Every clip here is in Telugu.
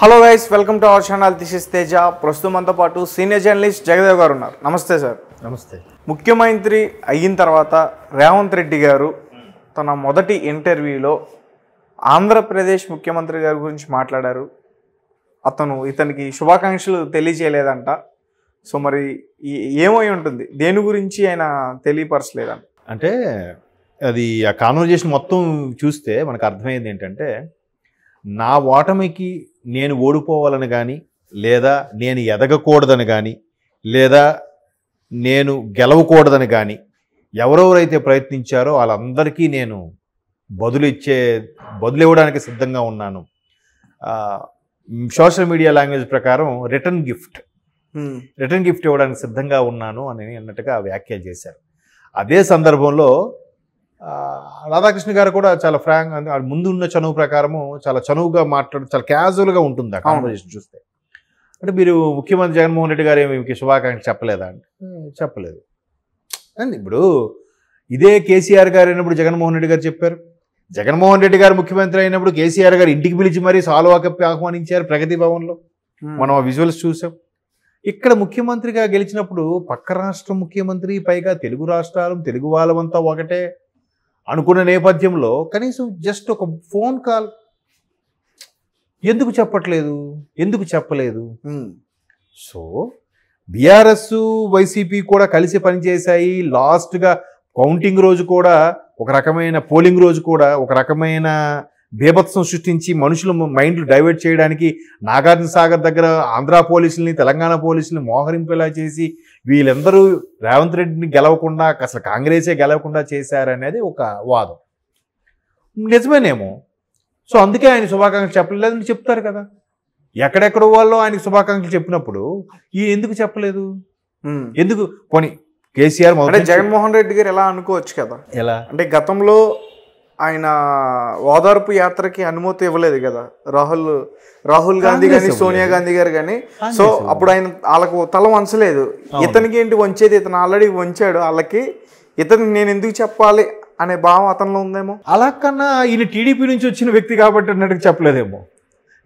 Hello guys welcome to our channel this is Teja ప్రస్తుతం అంతా పాటు సీనియర్ జర్నలిస్ట్ జగదేవ్ గారు ఉన్నారు నమస్తే సార్ నమస్తే ముఖ్యమంత్రి అయిన తర్వాత రేవంత్ రెడ్డి గారు తన మొదటి ఇంటర్వ్యూలో ఆంధ్రప్రదేశ్ ముఖ్యమంత్రి గారి గురించి మాట్లాడారు అతను ఇతనికి శుభాకాంక్షలు తెలియజేయలేదంట సో మరి ఏమై ఉంటుంది దేని గురించి ఆయన తెలియపరచలేదంట అంటే అది ఆ కాన్వర్జేషన్ మొత్తం చూస్తే మనకు అర్థమైంది ఏంటంటే నా ఓటమికి నేను ఓడిపోవాలని కానీ లేదా నేను ఎదగకూడదని కానీ లేదా నేను గెలవకూడదని కానీ ఎవరెవరైతే ప్రయత్నించారో వాళ్ళందరికీ నేను బదులిచ్చే బదులివ్వడానికి సిద్ధంగా ఉన్నాను సోషల్ మీడియా లాంగ్వేజ్ ప్రకారం రిటర్న్ గిఫ్ట్ రిటర్న్ గిఫ్ట్ ఇవ్వడానికి సిద్ధంగా ఉన్నాను అని అన్నట్టుగా వ్యాఖ్యలు చేశారు అదే సందర్భంలో రాధాకృష్ణ గారు కూడా చాలా ఫ్రాంక్ ముందు ఉన్న చనువు ప్రకారము చాలా చనువుగా మాట్లాడు చాలా క్యాజువల్గా ఉంటుంది ఆ కాన్వర్జేషన్ చూస్తే అంటే మీరు ముఖ్యమంత్రి జగన్మోహన్ రెడ్డి గారు మీకు శుభాకాంక్ష చెప్పలేదా అంటే చెప్పలేదు అండి ఇప్పుడు ఇదే కేసీఆర్ గారు అయినప్పుడు జగన్మోహన్ రెడ్డి గారు చెప్పారు జగన్మోహన్ రెడ్డి గారు ముఖ్యమంత్రి అయినప్పుడు కేసీఆర్ గారు ఇంటికి పిలిచి మరీ సాల్వా కప్పి ఆహ్వానించారు ప్రగతి భవన్లో మనం ఆ విజువల్స్ చూసాం ఇక్కడ ముఖ్యమంత్రిగా గెలిచినప్పుడు పక్క రాష్ట్ర ముఖ్యమంత్రి పైగా తెలుగు రాష్ట్రాలు తెలుగు వాళ్ళమంతా ఒకటే అనుకున్న నేపథ్యంలో కనీసం జస్ట్ ఒక ఫోన్ కాల్ ఎందుకు చెప్పట్లేదు ఎందుకు చెప్పలేదు hmm. సో బీఆర్ఎస్ వైసీపీ కూడా కలిసి పనిచేశాయి లాస్ట్గా కౌంటింగ్ రోజు కూడా ఒక రకమైన పోలింగ్ రోజు కూడా ఒక రకమైన బీభత్సం సృష్టించి మనుషులు మైండ్లు డైవర్ట్ చేయడానికి నాగార్జున సాగర్ దగ్గర ఆంధ్ర పోలీసుల్ని తెలంగాణ పోలీసుల్ని మోహరింపేలా చేసి వీళ్ళందరూ రేవంత్ రెడ్డిని గెలవకుండా అసలు కాంగ్రెసే గెలవకుండా చేశారనేది ఒక వాదం నిజమేనేమో సో అందుకే ఆయన శుభాకాంక్షలు చెప్పలేదని చెప్తారు కదా ఎక్కడెక్కడ వాళ్ళు ఆయన శుభాకాంక్షలు చెప్పినప్పుడు ఈ ఎందుకు చెప్పలేదు ఎందుకు పోనీ కేసీఆర్ జగన్మోహన్ రెడ్డి గారు ఎలా అనుకోవచ్చు కదా ఎలా అంటే గతంలో ఆయన ఓదార్పు యాత్రకి అనుమతి ఇవ్వలేదు కదా రాహుల్ రాహుల్ గాంధీ కానీ సోనియా గాంధీ గారు కానీ సో అప్పుడు ఆయన వాళ్ళకు తల వంచలేదు ఇతనికి ఏంటి వంచేది ఇతను ఆల్రెడీ వంచాడు వాళ్ళకి ఇతను నేను ఎందుకు చెప్పాలి అనే భావం అతనిలో ఉందేమో అలా కన్నా ఈయన టీడీపీ నుంచి వచ్చిన వ్యక్తి కాబట్టి అన్నట్టు చెప్పలేదేమో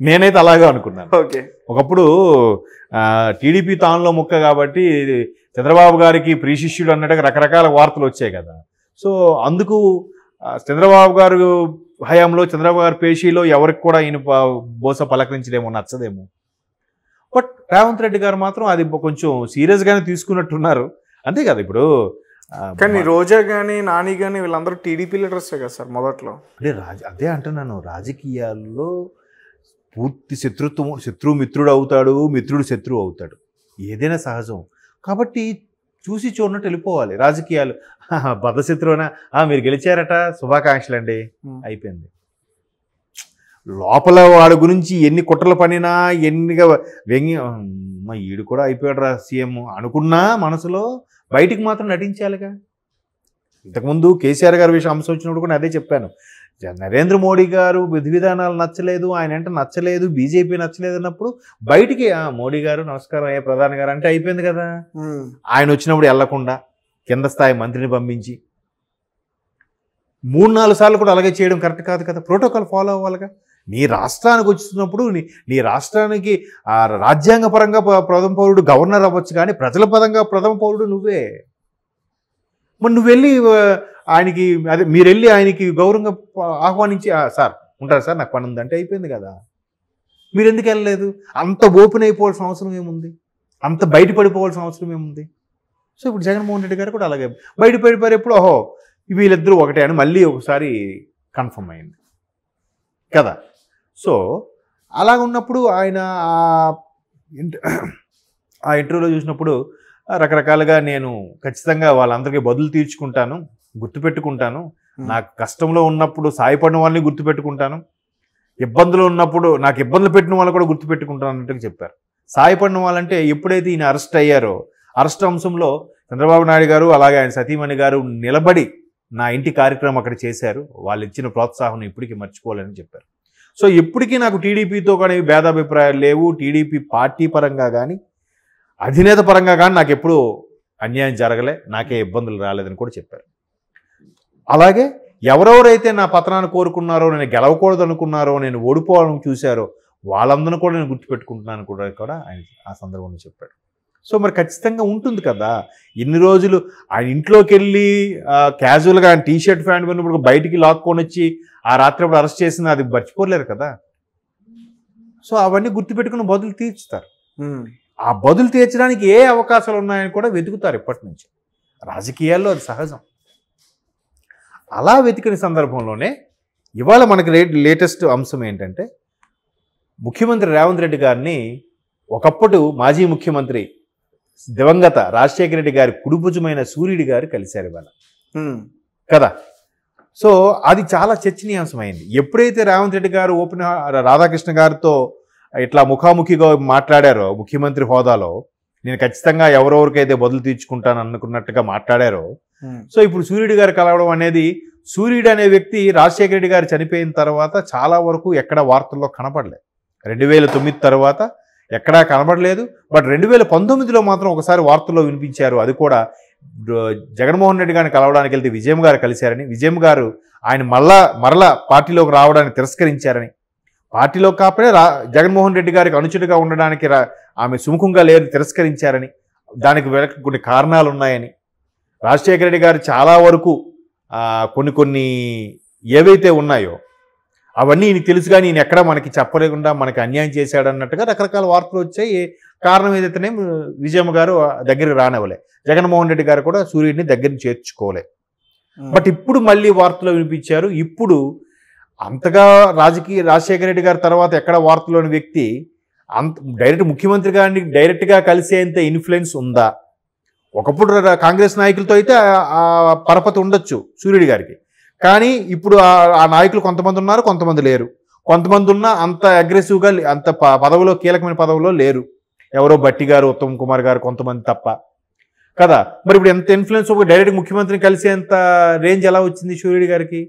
నేనైతే అలాగే అనుకున్నాను ఓకే ఒకప్పుడు టీడీపీ తానులో ముక్క కాబట్టి చంద్రబాబు గారికి ప్రీశిష్యుడు అన్నట్టుగా రకరకాల వార్తలు వచ్చాయి కదా సో అందుకు చంద్రబాబు గారు హయాంలో చంద్రబాబు గారి పేషీలో ఎవరికి కూడా ఈయన బోస పలకరించడేమో నచ్చదేమో బట్ రేవంత్ రెడ్డి గారు మాత్రం అది కొంచెం సీరియస్గానే తీసుకున్నట్టున్నారు అంతే కదా ఇప్పుడు కానీ రోజా కానీ నాని కానీ వీళ్ళందరూ టీడీపీ లీడర్సే కదా సార్ మొదట్లో అంటే రాజ అదే అంటున్నాను రాజకీయాల్లో పూర్తి శత్రుత్వం శత్రువు మిత్రుడు అవుతాడు మిత్రుడు శత్రువు అవుతాడు ఏదైనా సహజం కాబట్టి చూసి చూడనట్టు వెళ్ళిపోవాలి రాజకీయాలు బద్ధశత్రువున మీరు గెలిచారట శుభాకాంక్షలు అండి అయిపోయింది లోపల వాడి గురించి ఎన్ని కుట్రలు పనినా ఎన్నిగా వ్యంగ్య ఈడు కూడా అయిపోయాడు రా సీఎం అనుకున్నా మనసులో బయటికి మాత్రం నటించాలిగా ఇంతకుముందు కేసీఆర్ గారి విషయం అంశం వచ్చినప్పుడు కూడా అదే చెప్పాను నరేంద్ర మోడీ గారు విధి విధానాలు నచ్చలేదు ఆయన అంటే నచ్చలేదు బీజేపీ నచ్చలేదు అన్నప్పుడు బయటికి మోడీ గారు నమస్కారం అయ్యే ప్రధాన గారు అంటే అయిపోయింది కదా ఆయన వచ్చినప్పుడు వెళ్లకుండా కింద స్థాయి మంత్రిని పంపించి మూడు నాలుగు సార్లు కూడా అలాగే చేయడం కరెక్ట్ కాదు కదా ప్రోటోకాల్ ఫాలో అవ్వాలిగా నీ రాష్ట్రానికి వచ్చినప్పుడు నీ నీ రాష్ట్రానికి రాజ్యాంగ పరంగా ప్రథమ పౌరుడు గవర్నర్ అవ్వచ్చు కానీ ప్రజల పరంగా ప్రథమ పౌరుడు నువ్వే మరి నువ్వు వెళ్ళి ఆయనకి అదే మీరు వెళ్ళి ఆయనకి గౌరవంగా ఆహ్వానించి సార్ ఉంటారు సార్ నాకు పని ఉందంటే అయిపోయింది కదా మీరు ఎందుకు వెళ్ళలేదు అంత ఓపెన్ అయిపోవాల్సిన అవసరం ఏముంది అంత బయటపడిపోవాల్సిన అవసరం ఏముంది సో ఇప్పుడు జగన్మోహన్ రెడ్డి గారు కూడా అలాగే బయటపడిపోయేప్పుడు ఓహో వీళ్ళిద్దరూ ఒకటే అని మళ్ళీ ఒకసారి కన్ఫర్మ్ అయింది కదా సో అలాగ ఉన్నప్పుడు ఆయన ఆ ఇంటర్వ్యూలో చూసినప్పుడు రకరకాలుగా నేను ఖచ్చితంగా వాళ్ళందరికీ బదులు తీర్చుకుంటాను గుర్తుపెట్టుకుంటాను నాకు కష్టంలో ఉన్నప్పుడు సాయపడిన వాళ్ళని గుర్తుపెట్టుకుంటాను ఇబ్బందులు ఉన్నప్పుడు నాకు ఇబ్బందులు పెట్టిన వాళ్ళు కూడా గుర్తుపెట్టుకుంటాను అన్నట్టుగా చెప్పారు సాయపడిన వాళ్ళంటే ఎప్పుడైతే ఈయన అరెస్ట్ అయ్యారో అరెస్ట్ అంశంలో చంద్రబాబు నాయుడు గారు అలాగే ఆయన సతీమణి గారు నిలబడి నా ఇంటి కార్యక్రమం అక్కడ చేశారు వాళ్ళు ఇచ్చిన ప్రోత్సాహం ఇప్పటికీ మర్చిపోలేని చెప్పారు సో ఇప్పటికీ నాకు టీడీపీతో కానీ భేదాభిప్రాయాలు లేవు టీడీపీ పార్టీ పరంగా కానీ అధినేత పరంగా కానీ నాకు ఎప్పుడూ అన్యాయం జరగలే నాకే ఇబ్బందులు రాలేదని కూడా చెప్పారు అలాగే ఎవరెవరైతే నా పతనాన్ని కోరుకున్నారో నేను గెలవకూడదు అనుకున్నారో నేను ఓడిపోవాలని చూశారో వాళ్ళందరూ కూడా నేను గుర్తుపెట్టుకుంటున్నాను కూడా కూడా ఆయన ఆ సందర్భంలో చెప్పాడు సో మరి ఖచ్చితంగా ఉంటుంది కదా ఇన్ని రోజులు ఆయన ఇంట్లోకి వెళ్ళి క్యాజువల్గా ఆయన టీషర్ట్ ప్యాంట్ కొన్నప్పుడు బయటికి లాక్కొని వచ్చి ఆ రాత్రి అప్పుడు అరెస్ట్ చేసింది అది మర్చిపోలేరు కదా సో అవన్నీ గుర్తుపెట్టుకుని బదులు తీర్చుతారు ఆ బదులు తీర్చడానికి ఏ అవకాశాలు ఉన్నాయని కూడా వెతుకుతారు ఇప్పటి నుంచి రాజకీయాల్లో అది సహజం అలా వెతికిన సందర్భంలోనే ఇవాళ మనకి లే లేటెస్ట్ అంశం ఏంటంటే ముఖ్యమంత్రి రేవంత్ రెడ్డి గారిని ఒకప్పుడు మాజీ ముఖ్యమంత్రి దివంగత రాజశేఖర రెడ్డి గారి కుడుభుజమైన సూర్యుడి గారు కలిశారు ఇవాళ కదా సో అది చాలా చర్చనీయాంశమైంది ఎప్పుడైతే రేవంత్ రెడ్డి గారు ఓపెన్ రాధాకృష్ణ గారితో ఇట్లా ముఖాముఖిగా మాట్లాడారో ముఖ్యమంత్రి హోదాలో నేను ఖచ్చితంగా ఎవరెవరికైతే బదులు తీర్చుకుంటాను అనుకున్నట్టుగా మాట్లాడారో Hmm. సో ఇప్పుడు సూర్యుడు గారు కలవడం అనేది సూర్యుడు అనే వ్యక్తి రాజశేఖర రెడ్డి గారు చనిపోయిన తర్వాత చాలా వరకు ఎక్కడ వార్తల్లో కనపడలేదు రెండు వేల తొమ్మిది తర్వాత ఎక్కడా కనబడలేదు బట్ రెండు వేల పంతొమ్మిదిలో మాత్రం ఒకసారి వార్తల్లో వినిపించారు అది కూడా జగన్మోహన్ రెడ్డి గారిని కలవడానికి వెళ్తే విజయం గారు కలిశారని విజయం గారు ఆయన మళ్ళా మరలా పార్టీలోకి రావడానికి తిరస్కరించారని పార్టీలో కాపడే రా జగన్మోహన్ రెడ్డి గారికి అనుచుడిగా ఉండడానికి ఆమె సుముఖంగా లేరు తిరస్కరించారని దానికి వెనక కొన్ని కారణాలు ఉన్నాయని రాజశేఖర రెడ్డి గారు చాలా వరకు కొన్ని కొన్ని ఏవైతే ఉన్నాయో అవన్నీ ఈయన తెలుసు కానీ ఈయన ఎక్కడ మనకి చెప్పలేకుండా మనకి అన్యాయం చేశాడు అన్నట్టుగా రకరకాల వార్తలు వచ్చాయి కారణం ఏదైతేనే విజయమ్మ గారు దగ్గరికి రానివ్వలే జగన్మోహన్ రెడ్డి గారు కూడా సూర్యుడిని దగ్గరికి చేర్చుకోలే బట్ ఇప్పుడు మళ్ళీ వార్తలు వినిపించారు ఇప్పుడు అంతగా రాజకీయ రాజశేఖర రెడ్డి గారి తర్వాత ఎక్కడ వార్తలోని వ్యక్తి అంత డైరెక్ట్ ముఖ్యమంత్రి గారిని డైరెక్ట్గా కలిసేంత ఇన్ఫ్లుయెన్స్ ఉందా ఒకప్పుడు కాంగ్రెస్ నాయకులతో అయితే ఆ పరపతి ఉండొచ్చు సూర్యుడి గారికి కానీ ఇప్పుడు ఆ నాయకులు కొంతమంది ఉన్నారు కొంతమంది లేరు కొంతమంది ఉన్నా అంత అగ్రెసివ్గా అంత పదవిలో కీలకమైన పదవిలో లేరు ఎవరో భట్టి గారు ఉత్తమ్ కుమార్ గారు కొంతమంది తప్ప కదా మరి ఇప్పుడు ఎంత ఇన్ఫ్లుయెన్స్ ఒక డైరెక్ట్ ముఖ్యమంత్రిని ఎంత రేంజ్ ఎలా వచ్చింది సూర్యుడి గారికి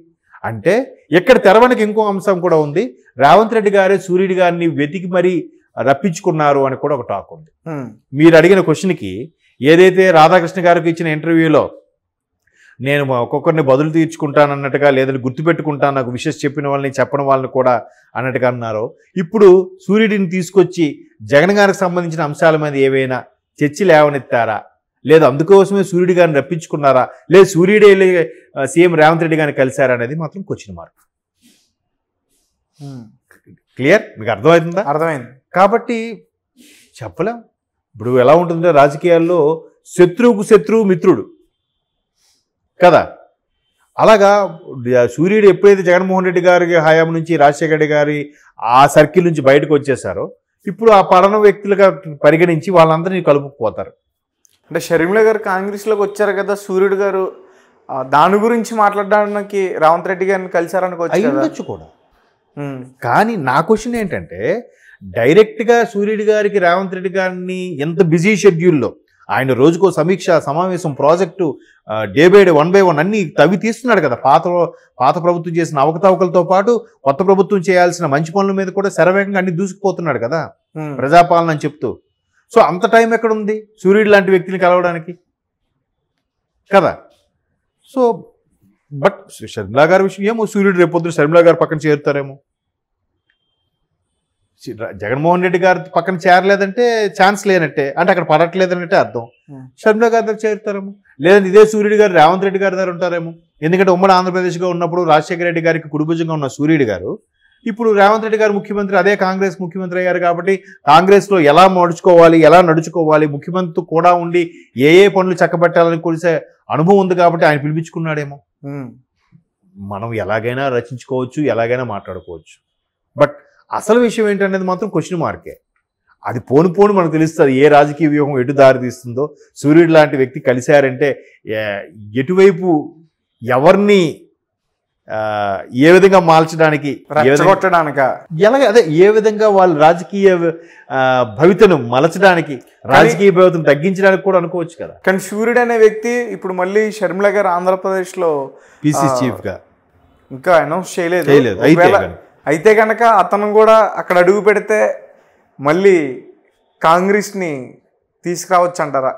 అంటే ఇక్కడ తెరవనికి ఇంకో అంశం కూడా ఉంది రేవంత్ రెడ్డి గారే సూర్యుడి గారిని వెతికి మరీ రప్పించుకున్నారు అని కూడా ఒక టాక్ ఉంది మీరు అడిగిన క్వశ్చన్కి ఏదైతే రాధాకృష్ణ గారికి ఇచ్చిన ఇంటర్వ్యూలో నేను ఒక్కొక్కరిని బదులు తీర్చుకుంటానన్నట్టుగా లేదా గుర్తుపెట్టుకుంటాను నాకు విషస్ చెప్పిన వాళ్ళని చెప్పడం వాళ్ళని కూడా అన్నట్టుగా అన్నారు ఇప్పుడు సూర్యుడిని తీసుకొచ్చి జగన్ గారికి సంబంధించిన అంశాల మీద ఏవైనా చర్చి లేవనెత్తారా లేదు అందుకోసమే సూర్యుడి గారిని రప్పించుకున్నారా లేదు సూర్యుడే సీఎం రేవంత్ రెడ్డి గారిని కలిశారా అనేది మాత్రం క్వశ్చన్ మార్క్ క్లియర్ మీకు అర్థమవుతుందా అర్థమైంది కాబట్టి చెప్పలేం ఇప్పుడు ఎలా ఉంటుందంటే రాజకీయాల్లో శత్రువుకు శత్రువు మిత్రుడు కదా అలాగా సూర్యుడు ఎప్పుడైతే జగన్మోహన్ రెడ్డి గారి హయాం నుంచి రాజశేఖర రెడ్డి గారి ఆ సర్కిల్ నుంచి బయటకు వచ్చేసారో ఇప్పుడు ఆ పడన వ్యక్తులుగా పరిగణించి వాళ్ళందరినీ కలుపుకుపోతారు అంటే షర్మిల గారు కాంగ్రెస్లోకి వచ్చారు కదా సూర్యుడు గారు దాని గురించి మాట్లాడడానికి రావంత్ రెడ్డి గారిని కలిసారనుకోవచ్చు కూడా కానీ నా క్వశ్చన్ ఏంటంటే డైరెక్ట్గా సూర్యుడి గారికి రేవంత్ రెడ్డి గారిని ఎంత బిజీ షెడ్యూల్లో ఆయన రోజుకో సమీక్ష సమావేశం project day by day one by one అన్ని తవి తీస్తున్నాడు కదా పాత పాత ప్రభుత్వం చేసిన అవకతవకలతో పాటు కొత్త ప్రభుత్వం చేయాల్సిన మంచి పనుల మీద కూడా శరవేగంగా అన్ని దూసుకుపోతున్నాడు కదా ప్రజాపాలన అని చెప్తూ సో అంత టైం ఎక్కడ ఉంది సూర్యుడు లాంటి వ్యక్తిని కలవడానికి కదా సో బట్ శర్మిలా గారి విషయం ఏమో సూర్యుడు రేపొద్దున శర్మిలా గారు పక్కన చేరుతారేమో జగన్మోహన్ రెడ్డి గారు పక్కన చేరలేదంటే ఛాన్స్ లేనట్టే అంటే అక్కడ పడట్లేదనంటే అర్థం షర్మిల గారి దగ్గర చేరుతారేమో లేదంటే ఇదే సూర్యుడు గారు రేవంత్ రెడ్డి గారి దగ్గర ఉంటారేమో ఎందుకంటే ఉమ్మడి ఆంధ్రప్రదేశ్గా ఉన్నప్పుడు రాజశేఖర రెడ్డి గారికి కుడిభుజంగా ఉన్న సూర్యుడు గారు ఇప్పుడు రేవంత్ రెడ్డి గారు ముఖ్యమంత్రి అదే కాంగ్రెస్ ముఖ్యమంత్రి అయ్యారు కాబట్టి కాంగ్రెస్లో ఎలా నడుచుకోవాలి ఎలా నడుచుకోవాలి ముఖ్యమంత్రి కూడా ఉండి ఏ ఏ పనులు చక్కబెట్టాలని కొలిసే అనుభవం ఉంది కాబట్టి ఆయన పిలిపించుకున్నాడేమో మనం ఎలాగైనా రచించుకోవచ్చు ఎలాగైనా మాట్లాడుకోవచ్చు బట్ అసలు విషయం ఏంటనేది మాత్రం క్వశ్చన్ మార్కే అది పోను పోను మనకు తెలుస్తుంది ఏ రాజకీయ వ్యూహం ఎటు దారి తీస్తుందో సూర్యుడు లాంటి వ్యక్తి కలిశారంటే ఎటువైపు ఎవరిని ఏ విధంగా మార్చడానికి ఎలాగ అదే ఏ విధంగా వాళ్ళు రాజకీయ భవితను మలచడానికి రాజకీయ భవితను తగ్గించడానికి కూడా అనుకోవచ్చు కదా కానీ సూర్యుడు అనే వ్యక్తి ఇప్పుడు మళ్ళీ షర్మిల గారు ఆంధ్రప్రదేశ్లో పిసి చీఫ్ గా ఇంకా అనౌన్స్ చేయలేదు అయితే అయితే కనుక అతను కూడా అక్కడ అడుగు పెడితే మళ్ళీ కాంగ్రెస్ని తీసుకురావచ్చు అంటారా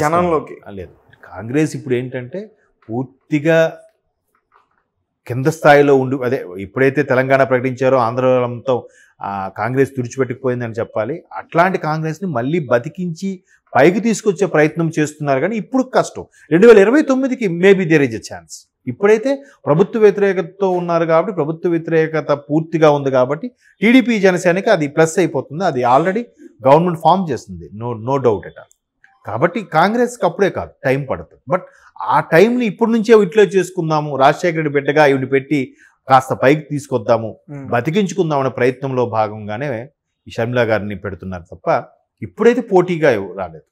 జనంలోకి లేదు కాంగ్రెస్ ఇప్పుడు ఏంటంటే పూర్తిగా కింద స్థాయిలో ఉండి అదే ఎప్పుడైతే తెలంగాణ ప్రకటించారో ఆంధ్రలో కాంగ్రెస్ తుడిచిపెట్టుకుపోయిందని చెప్పాలి అట్లాంటి కాంగ్రెస్ని మళ్ళీ బతికించి పైకి తీసుకొచ్చే ప్రయత్నం చేస్తున్నారు కానీ ఇప్పుడు కష్టం రెండు వేల ఇరవై తొమ్మిదికి maybe there is a chance ఇప్పుడైతే ప్రభుత్వ వ్యతిరేకతతో ఉన్నారు కాబట్టి ప్రభుత్వ వ్యతిరేకత పూర్తిగా ఉంది కాబట్టి టీడీపీ జనసేనకి అది ప్లస్ అయిపోతుంది అది ఆల్రెడీ గవర్నమెంట్ ఫామ్ చేస్తుంది నో నో డౌట్ అట కాబట్టి కాంగ్రెస్కి అప్పుడే కాదు టైం పడుతుంది బట్ ఆ టైంని ఇప్పటి నుంచే ఇట్లా చేసుకుందాము రాజశేఖర రెడ్డి బిడ్డగా ఇవి పెట్టి కాస్త పైకి తీసుకొద్దాము బతికించుకుందాం అనే ప్రయత్నంలో భాగంగానే ఈ షర్మిలా గారిని పెడుతున్నారు తప్ప ఇప్పుడైతే పోటీగా రాలేదు